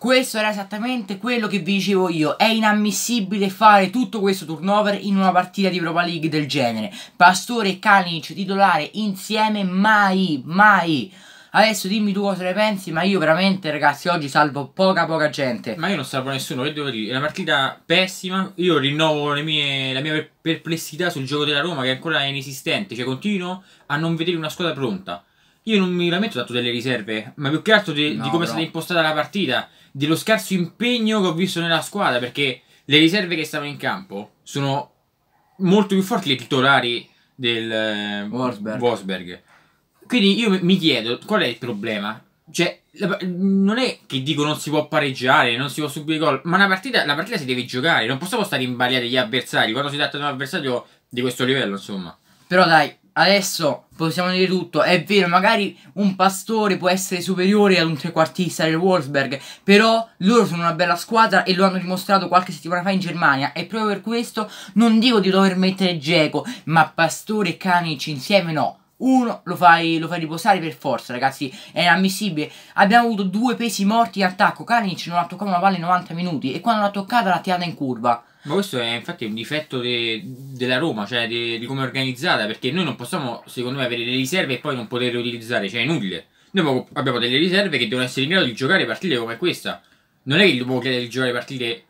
Questo era esattamente quello che vi dicevo io. È inammissibile fare tutto questo turnover in una partita di Europa League del genere. Pastore e Kalinic titolare insieme mai, mai. Adesso dimmi tu cosa ne pensi, ma io veramente, ragazzi, oggi salvo poca poca gente. Ma io non salvo nessuno, che devo dire? È una partita pessima. Io rinnovo mie, la mia perplessità sul gioco della Roma, che è ancora inesistente. Cioè, continuo a non vedere una squadra pronta. Io non mi lamento dato delle riserve, ma più che altro di, no, di come è stata impostata la partita, dello scarso impegno che ho visto nella squadra, perché le riserve che stavano in campo sono molto più forti dei titolari del Wolfsberg. Eh, Quindi io mi chiedo qual è il problema. Cioè, la, non è che dico non si può pareggiare, non si può subire gol, ma partita, la partita si deve giocare. Non possiamo stare in balia degli avversari quando si tratta di un avversario di questo livello, insomma. Però dai, Adesso possiamo dire tutto, è vero, magari un pastore può essere superiore ad un trequartista del Wolfsburg, però loro sono una bella squadra e lo hanno dimostrato qualche settimana fa in Germania e proprio per questo non dico di dover mettere Geco, ma pastore e Canic insieme no. Uno lo fai, lo fai, riposare per forza, ragazzi. È inammissibile. Abbiamo avuto due pesi morti in attacco. Kalinic non ha toccato una palla in 90 minuti. E quando l'ha toccata l'ha tirata in curva. Ma questo è infatti un difetto de, della Roma, cioè di, di come è organizzata, perché noi non possiamo, secondo me, avere le riserve e poi non poterle utilizzare, cioè nulle. Noi abbiamo delle riserve che devono essere in grado di giocare partite come questa. Non è che dobbiamo chiedere di giocare partite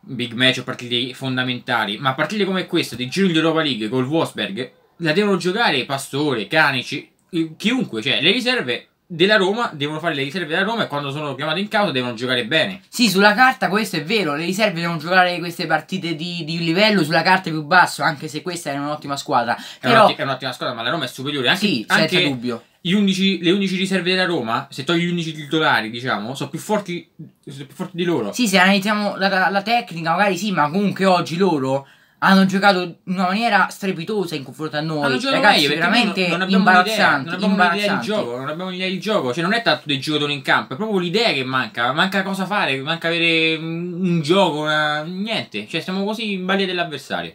big match o partite fondamentali, ma partite come questa, di giro di Europa League col Wolfsburg, la devono giocare Pastore, Canici, chiunque, cioè le riserve della Roma devono fare le riserve della Roma e quando sono chiamate in causa devono giocare bene. Sì, sulla carta questo è vero, le riserve devono giocare queste partite di, di livello sulla carta più basso, anche se questa è un'ottima squadra. Però... È, un'ottima, squadra, ma la Roma è superiore anche, sì, senza anche dubbio. 11, le 11 riserve della Roma, se togli gli 11 titolari, diciamo, sono più forti, sono più forti di loro. Sì, se analizziamo la, la tecnica, magari sì, ma comunque oggi loro hanno giocato in una maniera strepitosa in confronto a noi. Hanno giocato Ragazzi, meglio, veramente non, non imbarazzante. Non abbiamo l'idea di gioco, non abbiamo l'idea di gioco. Cioè, non è tanto dei giocatori in campo, è proprio l'idea che manca. Manca cosa fare, manca avere un gioco, una... niente. Cioè, siamo così in balia dell'avversario.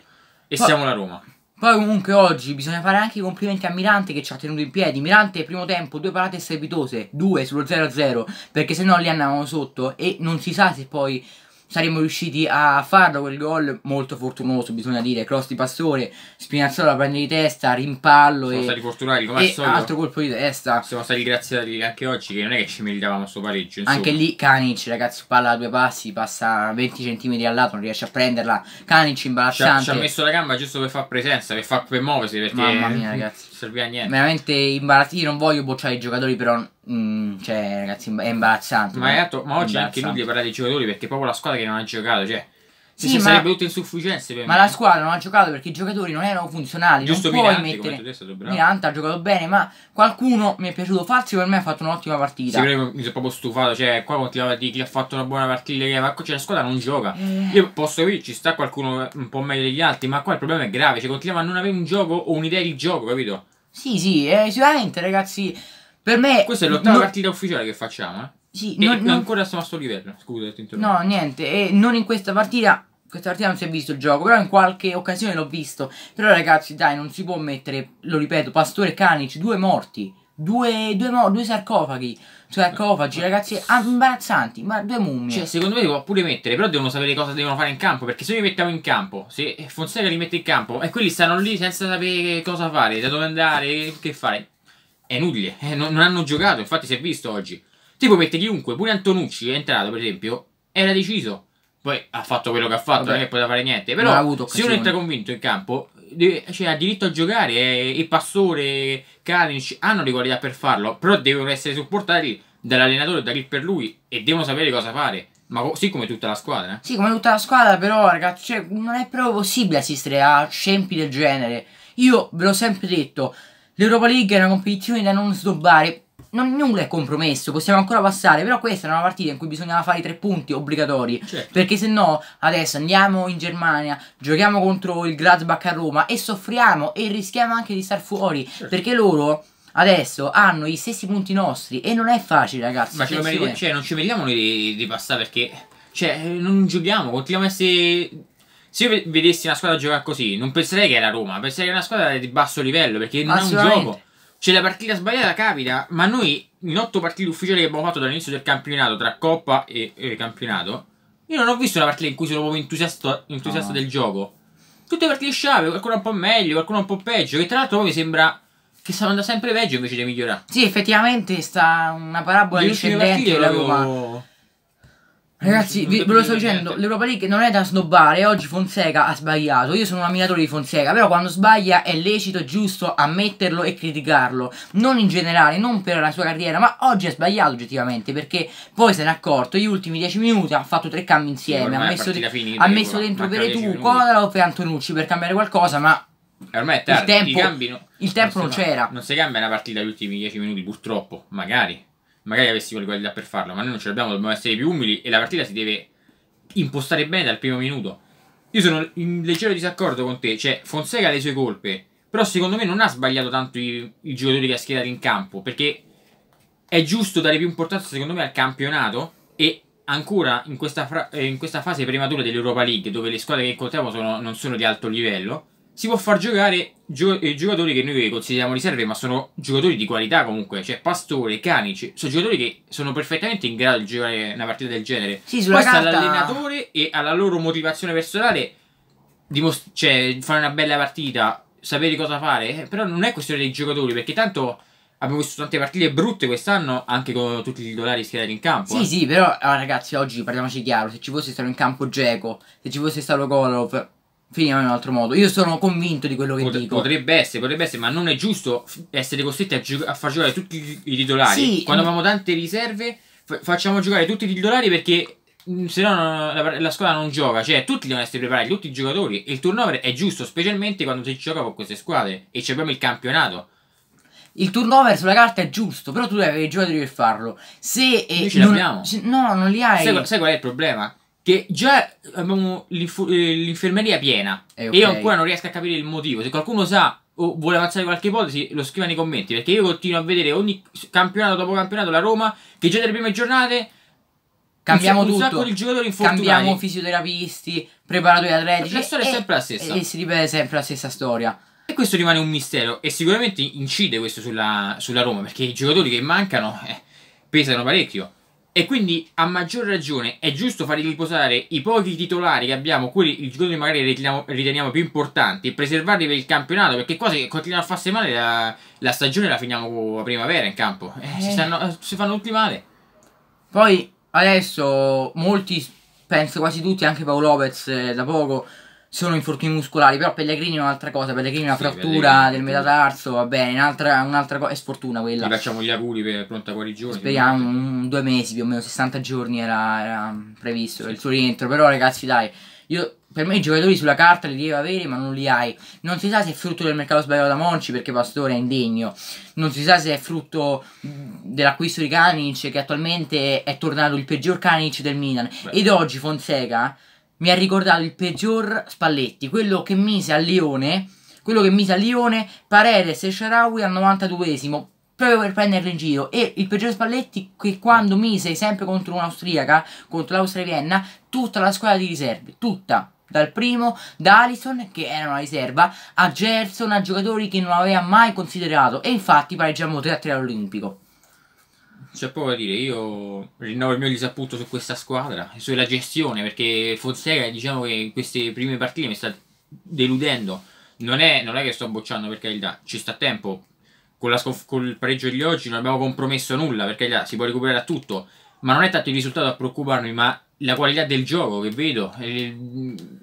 E poi, siamo la Roma. Poi comunque oggi bisogna fare anche i complimenti a Mirante che ci ha tenuto in piedi. Mirante primo tempo, due parate strepitose, due sullo 0-0, perché se no li andavano sotto e non si sa se poi saremmo riusciti a farlo quel gol molto fortunoso bisogna dire cross di Pastore Spinazzola prende di testa rimpallo Sono e, stati fortunati come e altro colpo di testa siamo stati graziati anche oggi che non è che ci meritavamo sto pareggio insomma. anche lì Canic ragazzi palla a due passi passa 20 cm al lato non riesce a prenderla Canic imbarazzante ci ha, ci ha messo la gamba giusto per far presenza per, far, per muoversi perché mamma mia ragazzi serviva niente veramente imbarazzante io non voglio bocciare i giocatori però Mm, cioè, ragazzi, è imbarazzante. Ma, è eh. ma oggi è anche inutile parlare dei giocatori perché è proprio la squadra che non ha giocato, cioè. Sì, sì, sarebbe tutto insufficienza. ma la squadra non ha giocato perché i giocatori non erano funzionali. Giusto non puoi Miranti, mettere... come ha giocato bene, ma qualcuno mi è piaciuto Fazio per me ha fatto un'ottima partita. Sì, però mi sono proprio stufato, cioè qua continuava a dire chi ha fatto una buona partita, ma cioè, la squadra non gioca. Eh. Io posso capire ci sta qualcuno un po' meglio degli altri, ma qua il problema è grave, cioè continuiamo a non avere un gioco o un'idea di gioco, capito? Sì, sì, eh, sicuramente ragazzi per me. Questa è l'ottava non... partita ufficiale che facciamo, eh? Sì, non, non, ancora siamo a sto livello. Scusa, ti interrompo. No, niente. E non in questa partita. Questa partita non si è visto il gioco, però in qualche occasione l'ho visto. Però, ragazzi, dai, non si può mettere, lo ripeto, Pastore e Canic, due morti. Due, due, mo- due sarcofaghi sarcofagi, ragazzi, imbarazzanti, ma due mummie. Cioè, secondo me li può pure mettere, però devono sapere cosa devono fare in campo, perché se noi li mettiamo in campo, se Fonseca li mette in campo, e quelli stanno lì senza sapere cosa fare, da dove andare, che fare è inutile, eh, non, non, hanno giocato, infatti si è visto oggi. Tipo mette chiunque, pure Antonucci è entrato per esempio, era deciso. Poi ha fatto quello che ha fatto, Vabbè. non è che poteva fare niente. Però se uno entra convinto in campo, cioè, ha diritto a giocare e, eh, e Pastore, Kalinic hanno le qualità per farlo, però devono essere supportati dall'allenatore, da chi per lui e devono sapere cosa fare. Ma sì, come tutta la squadra. Eh. Sì, come tutta la squadra, però, ragazzi, cioè, non è proprio possibile assistere a scempi del genere. Io ve l'ho sempre detto, L'Europa League è una competizione da non sdobbare. Non, nulla è compromesso, possiamo ancora passare, però questa è una partita in cui bisognava fare i tre punti obbligatori, certo. perché se no adesso andiamo in Germania, giochiamo contro il Gladbach a Roma e soffriamo e rischiamo anche di star fuori, certo. perché loro adesso hanno gli stessi punti nostri e non è facile ragazzi. Ma ce merito, cioè, non ci meritiamo noi di, di passare perché cioè, non giochiamo, continuiamo a essere se io vedessi una squadra giocare così, non penserei che era Roma, penserei che è una squadra di basso livello, perché non è un gioco. Cioè, la partita sbagliata capita, ma noi in otto partite ufficiali che abbiamo fatto dall'inizio del campionato, tra Coppa e, e campionato, io non ho visto una partita in cui sono proprio entusiasta, entusiasta no. del gioco. Tutte le partite sciave, qualcuno un po' meglio, qualcuno un po' peggio, che tra l'altro mi sembra che stanno andando sempre peggio invece di migliorare. Sì, effettivamente sta una parabola discendente della Roma. Ragazzi, vi, ve lo sto dicendo, l'Europa League non è da snobbare, eh, oggi Fonseca ha sbagliato, io sono un ammiratore di Fonseca, però quando sbaglia è lecito e giusto ammetterlo e criticarlo, non in generale, non per la sua carriera, ma oggi ha sbagliato oggettivamente, perché poi se n'è accorto, gli ultimi dieci minuti ha fatto tre cambi insieme, ha messo, finita, ha messo dentro Peretù, Kodarov e Antonucci per cambiare qualcosa, ma Ormai è tardi, il tempo, no, il tempo non, non c'era. Non si cambia una partita gli ultimi dieci minuti, purtroppo, magari magari avessimo le qualità per farlo, ma noi non ce l'abbiamo, dobbiamo essere più umili e la partita si deve impostare bene dal primo minuto. Io sono in leggero disaccordo con te, cioè Fonseca ha le sue colpe, però secondo me non ha sbagliato tanto i, i giocatori che ha schierato in campo, perché è giusto dare più importanza secondo me al campionato e ancora in questa, fra- eh, in questa fase prematura dell'Europa League, dove le squadre che incontriamo sono, non sono di alto livello, si può far giocare eh, giocatori che noi consideriamo riserve, ma sono giocatori di qualità comunque, cioè Pastore, Canici, sono giocatori che sono perfettamente in grado di giocare una partita del genere. Sì, sulla Poi carta... all'allenatore e alla loro motivazione personale dimost- cioè, fare una bella partita, sapere cosa fare, eh, però non è questione dei giocatori, perché tanto abbiamo visto tante partite brutte quest'anno, anche con tutti i titolari schierati in campo. Sì, eh. sì, però ah, ragazzi, oggi parliamoci chiaro, se ci fosse stato in campo Geco, se ci fosse stato Golov finiamo in un altro modo. Io sono convinto di quello che Pot- dico. Potrebbe essere, potrebbe essere, ma non è giusto essere costretti a, gio- a far giocare tutti i titolari. Sì, Quando abbiamo tante riserve, fa- facciamo giocare tutti i titolari perché mm, se no la, la, squadra non gioca. Cioè, tutti devono essere preparati, tutti i giocatori. E il turnover è giusto, specialmente quando si gioca con queste squadre. E c'è proprio il campionato. Il turnover sulla carta è giusto, però tu devi avere i giocatori per farlo. Se. Eh, Noi ce non, l'abbiamo. Se, no, non li hai. Sai, sai qual è il problema? che già abbiamo eh, l'infermeria piena eh, okay. e io ancora non riesco a capire il motivo. Se qualcuno sa o vuole avanzare qualche ipotesi, lo scriva nei commenti perché io continuo a vedere ogni campionato dopo campionato la Roma che già dalle prime giornate cambiamo un tutto. Un giocatori infortunati. Cambiamo fisioterapisti, preparatori atletici. La storia è sempre la stessa. E, e si ripete sempre la stessa storia. E questo rimane un mistero e sicuramente incide questo sulla, sulla Roma perché i giocatori che mancano eh, pesano parecchio. E quindi a maggior ragione è giusto far riposare i pochi titolari che abbiamo, quelli i giocatori magari riteniamo, riteniamo, più importanti, preservarli per il campionato, perché quasi se continuano a farsi male la, la, stagione la finiamo a primavera in campo. Eh, eh. Si, stanno, si fanno tutti male. Poi adesso molti, penso quasi tutti, anche Paolo Lopez eh, da poco, sono infortuni muscolari, però Pellegrini è un'altra cosa, Pellegrini è una sì, frattura del metatarso, va bene, un'altra, un'altra cosa, è sfortuna quella. Gli facciamo gli auguri per pronta guarigione. Speriamo, un, due mesi più o meno, 60 giorni era, era previsto sì. il suo rientro, però ragazzi dai, io per me i giocatori sulla carta li devi avere ma non li hai non si sa se è frutto del mercato sbagliato da Monci perché Pastore è indegno non si sa se è frutto dell'acquisto di Canic che attualmente è tornato il peggior Canic del Milan Beh. ed oggi Fonseca mi ha ricordato il peggior Spalletti, quello che mise a Lione, quello che mise a Lione Paredes e Sharawi al 92esimo, proprio per prenderlo in giro. E il peggior Spalletti che quando mise sempre contro un'austriaca, contro l'Austria Vienna, tutta la squadra di riserve, tutta. Dal primo, da Alison, che era una riserva, a Gerson, a giocatori che non aveva mai considerato. E infatti pareggiamo 3-3 all'Olimpico. C'è poco da dire, io rinnovo il mio disappunto su questa squadra e sulla gestione, perché Fonseca diciamo che in queste prime partite mi sta deludendo. Non è, non è che sto bocciando per carità, ci sta tempo. Con, la, con il pareggio di oggi non abbiamo compromesso nulla, perché là, si può recuperare a tutto. Ma non è tanto il risultato a preoccuparmi, ma la qualità del gioco che vedo, le, eh,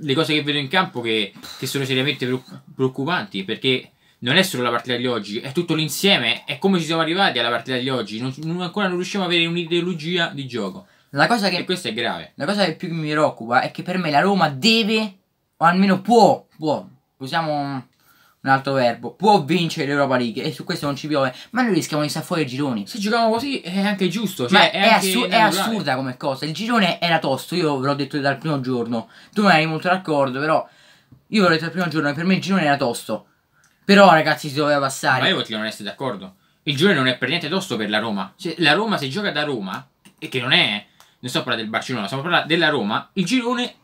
le cose che vedo in campo che, che sono seriamente preoccupanti, perché non è solo la partita di oggi, è tutto l'insieme, è come ci siamo arrivati alla partita di oggi, non, non, ancora non riusciamo ad avere un'ideologia di gioco. La cosa che, e questo è grave. La cosa che più mi preoccupa è che per me la Roma deve, o almeno può, può, usiamo un altro verbo, può vincere l'Europa League e su questo non ci piove, ma noi rischiamo di stare fuori i gironi. Se giochiamo così è anche giusto, cioè è, è, anche assu è, assurda come cosa, il girone era tosto, io ve l'ho detto dal primo giorno, tu non eri molto d'accordo, però io ve l'ho detto dal primo giorno che per me il girone era tosto. Però, ragazzi, si doveva passare. Ma io voglio a non essere d'accordo. Il giro non è per niente tosto per la Roma. Cioè, la Roma, se gioca da Roma, e che non è. Non sto parlando del Barcellona, sto parlando della Roma. Il girone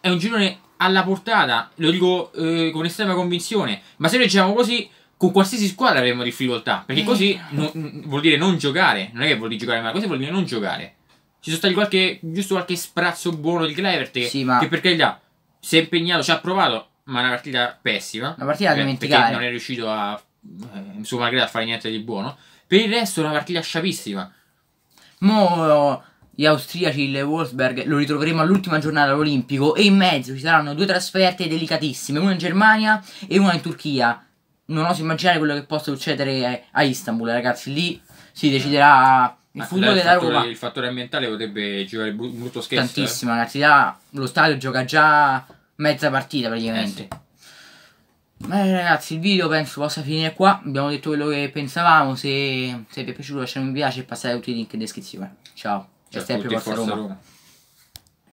è un girone alla portata. Lo dico eh, con estrema convinzione. Ma se noi diciamo così, con qualsiasi squadra avremmo difficoltà. Perché eh. così non, vuol dire non giocare. Non è che vuol dire giocare male, così vuol dire non giocare. Ci sono stati qualche, giusto qualche sprazzo buono di Clevert. Che, sì, ma... che per carità si è impegnato, ci ha provato ma una partita pessima. Una partita da dimenticare. non è riuscito a, eh, su Magret a fare niente di buono. Per il resto una partita sciapissima. Mo gli austriaci, il Wolfsberg, lo ritroveremo all'ultima giornata all'Olimpico e in mezzo ci saranno due trasferte delicatissime, una in Germania e una in Turchia. Non oso immaginare quello che possa succedere a Istanbul, ragazzi. Lì si deciderà il futuro della fattore, Roma. Il fattore ambientale potrebbe giocare brutto scherzo. Eh. Tantissimo, eh? ragazzi. Là, lo stadio gioca già mezza partita praticamente. Eh sì. Beh ragazzi il video penso possa finire qua, abbiamo detto quello che pensavamo, se, se vi è piaciuto lasciate un mi piace e passate tutti i link in descrizione. Ciao, ciao è sempre Forza Roma. Roma.